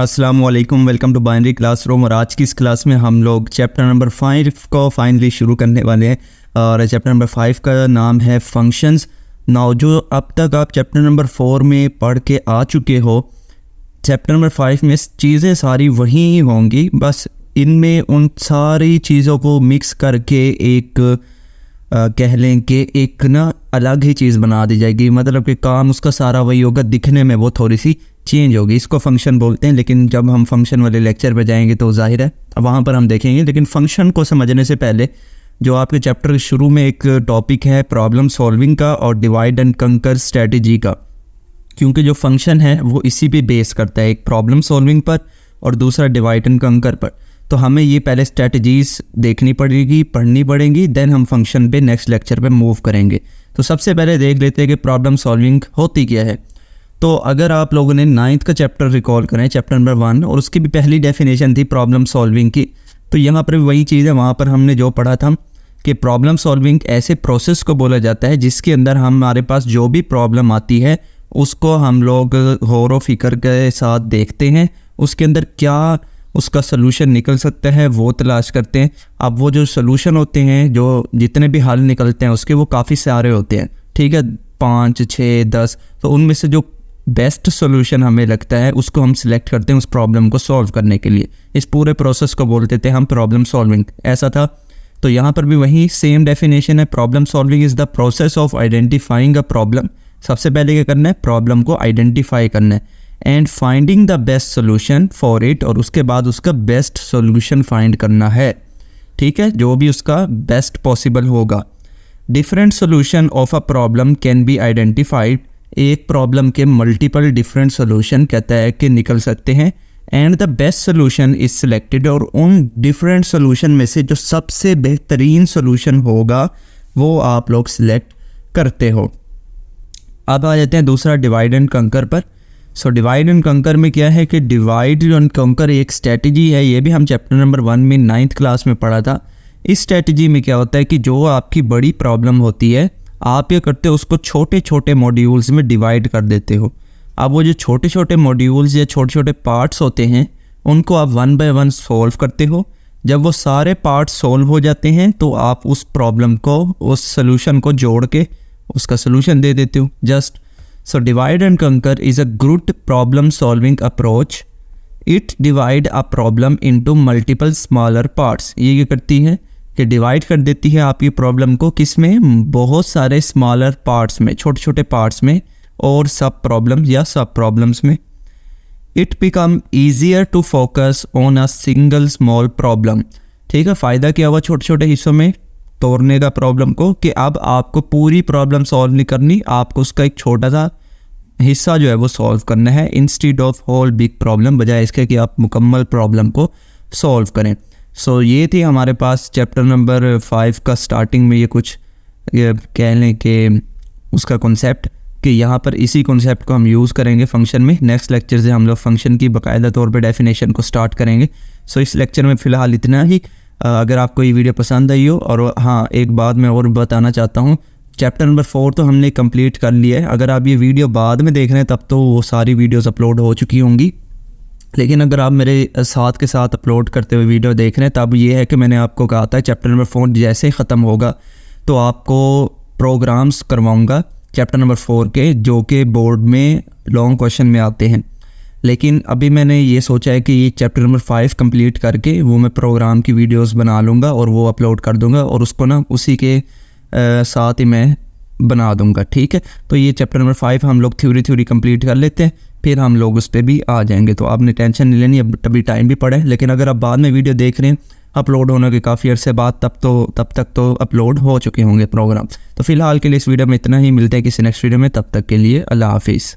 अस्सलाम वालेकुम welcome to binary classroom और आज की इस क्लास में हम लोग चैप्टर नंबर फाइव को फाइनली शुरू करने वाले हैं और चैप्टर नंबर फाइव का नाम है फंक्शंस नाउ जो अब तक आप चैप्टर नंबर फोर में पढ़ के आ चुके हो चैप्टर नंबर फाइव में चीज़ें सारी वहीं ही होंगी बस इनमें उन सारी चीज़ों को मिक्स करके एक आ, कह लें कि एक ना अलग ही चीज़ बना दी जाएगी मतलब कि काम उसका सारा वही होगा दिखने में वो थोड़ी सी चेंज होगी इसको फंक्शन बोलते हैं लेकिन जब हम फंक्शन वाले लेक्चर पर जाएंगे तो जाहिर है वहाँ पर हम देखेंगे लेकिन फंक्शन को समझने से पहले जो आपके चैप्टर शुरू में एक टॉपिक है प्रॉब्लम सॉल्विंग का और डिवाइड एंड कंकर स्ट्रेटजी का क्योंकि जो फंक्शन है वो इसी पे बेस करता है एक प्रॉब्लम सॉल्विंग पर और दूसरा डिवाइड एंड कंकर पर तो हमें ये पहले स्ट्रेटजीज देखनी पड़ेगी पढ़नी पड़ेंगी देन हम फंक्शन पे नेक्स्ट लेक्चर पे मूव करेंगे तो सबसे पहले देख लेते हैं कि प्रॉब्लम सॉल्विंग होती क्या है तो अगर आप लोगों ने नाइन्थ का चैप्टर रिकॉल करें चैप्टर नंबर वन और उसकी भी पहली डेफिनेशन थी प्रॉब्लम सॉल्विंग की तो यहाँ पर भी वही चीज़ है वहाँ पर हमने जो पढ़ा था कि प्रॉब्लम सॉल्विंग ऐसे प्रोसेस को बोला जाता है जिसके अंदर हमारे पास जो भी प्रॉब्लम आती है उसको हम लोग गौर व फिक्र के साथ देखते हैं उसके अंदर क्या उसका सलूशन निकल सकता है वो तलाश करते हैं अब वो जो सलूशन होते हैं जो जितने भी हल निकलते हैं उसके वो काफ़ी सारे होते हैं ठीक है पाँच छः दस तो उनमें से जो बेस्ट सोल्यूशन हमें लगता है उसको हम सिलेक्ट करते हैं उस प्रॉब्लम को सॉल्व करने के लिए इस पूरे प्रोसेस को बोलते थे हम प्रॉब्लम सॉल्विंग ऐसा था तो यहाँ पर भी वही सेम डेफिनेशन है problem solving is the process of identifying a problem सबसे पहले क्या करना है प्रॉब्लम को आइडेंटिफाई करना है and finding the best solution for it और उसके बाद उसका बेस्ट सोल्यूशन फाइंड करना है ठीक है जो भी उसका बेस्ट पॉसिबल होगा different solution of a problem can be identified एक प्रॉब्लम के मल्टीपल डिफरेंट सोल्यूशन कहता है कि निकल सकते हैं and the best solution is selected और उन डिफरेंट सोल्यूशन में से जो सबसे बेहतरीन सोल्यूशन होगा वो आप लोग सिलेक्ट करते हो अब आ जाते हैं दूसरा डिवाइड एंड कंकर पर सो डिवाइड एंड कंकर में क्या है कि डिवाइड एंड कंकर एक स्ट्रेटजी है ये भी हम चैप्टर नंबर वन में नाइन्थ क्लास में पढ़ा था इस स्ट्रेटजी में क्या होता है कि जो आपकी बड़ी प्रॉब्लम होती है आप ये करते हो उसको छोटे छोटे मॉड्यूल्स में डिवाइड कर देते हो अब वो जो छोटे छोटे मॉड्यूल्स या छोटे छोटे पार्ट्स होते हैं उनको आप वन बाय वन सॉल्व करते हो जब वो सारे पार्ट सॉल्व हो जाते हैं तो आप उस प्रॉब्लम को उस सोल्यूशन को जोड़ के उसका सोल्यूशन दे देते हो just so divide and conquer is a good problem solving approach it divide a problem into multiple smaller parts ये क्या करती है कि डिवाइड कर देती है आपकी प्रॉब्लम को किस में बहुत सारे स्मॉलर पार्ट्स में छोटे छोटे पार्ट्स में और सब प्रॉब्लम या सब प्रॉब्लम्स में it become easier to focus on a single small problem ठीक है फ़ायदा क्या हुआ छोटे छोटे हिस्सों में तोड़ने का प्रॉब्लम को कि अब आपको पूरी प्रॉब्लम सॉल्व नहीं करनी आपको उसका एक छोटा सा हिस्सा जो है वो सॉल्व करना है instead of whole big problem बजाय इसके कि आप मुकम्मल प्रॉब्लम को सॉल्व करें सो so, ये थी हमारे पास चैप्टर नंबर फाइव का स्टार्टिंग में ये कुछ ये कह लें कि उसका कॉन्सेप्ट कि यहाँ पर इसी कॉन्सेप्ट को हम यूज़ करेंगे फंक्शन में नेक्स्ट लेक्चर से हम लोग फंक्शन की बाकायदा तौर पे डेफिनेशन को स्टार्ट करेंगे सो so, इस लेक्चर में फ़िलहाल इतना ही अगर आपको ये वीडियो पसंद आई हो और हाँ एक बात मैं और बताना चाहता हूँ चैप्टर नंबर फोर तो हमने कंप्लीट कर लिया है अगर आप ये वीडियो बाद में देख रहे हैं तब तो वो सारी वीडियोज़ अपलोड हो चुकी होंगी लेकिन अगर आप मेरे साथ के साथ अपलोड करते हुए वीडियो देख रहे हैं तब ये है कि मैंने आपको कहा था चैप्टर नंबर फोर जैसे ही ख़त्म होगा तो आपको प्रोग्राम्स करवाऊँगा चैप्टर नंबर फोर के जो कि बोर्ड में लॉन्ग क्वेश्चन में आते हैं लेकिन अभी मैंने ये सोचा है कि ये चैप्टर नंबर फाइव कम्प्लीट करके वो मैं प्रोग्राम की वीडियोज़ बना लूँगा और वो अपलोड कर दूँगा और उसको ना उसी के आ, साथ ही मैं बना दूंगा ठीक है तो ये चैप्टर नंबर फाइव हम लोग थ्योरी थ्योरी कंप्लीट कर लेते हैं फिर हम लोग उस पर भी आ जाएंगे तो आपने टेंशन नहीं लेनी अब अभी टाइम भी पड़े लेकिन अगर आप बाद में वीडियो देख रहे हैं अपलोड होने के काफ़ी अर्से बाद तब तो तब तक तो अपलोड हो चुके होंगे प्रोग्राम तो फिलहाल के लिए इस वीडियो में इतना ही मिलते हैं किसी नेक्स्ट वीडियो में तब तक के लिए अल्लाह हाफिज़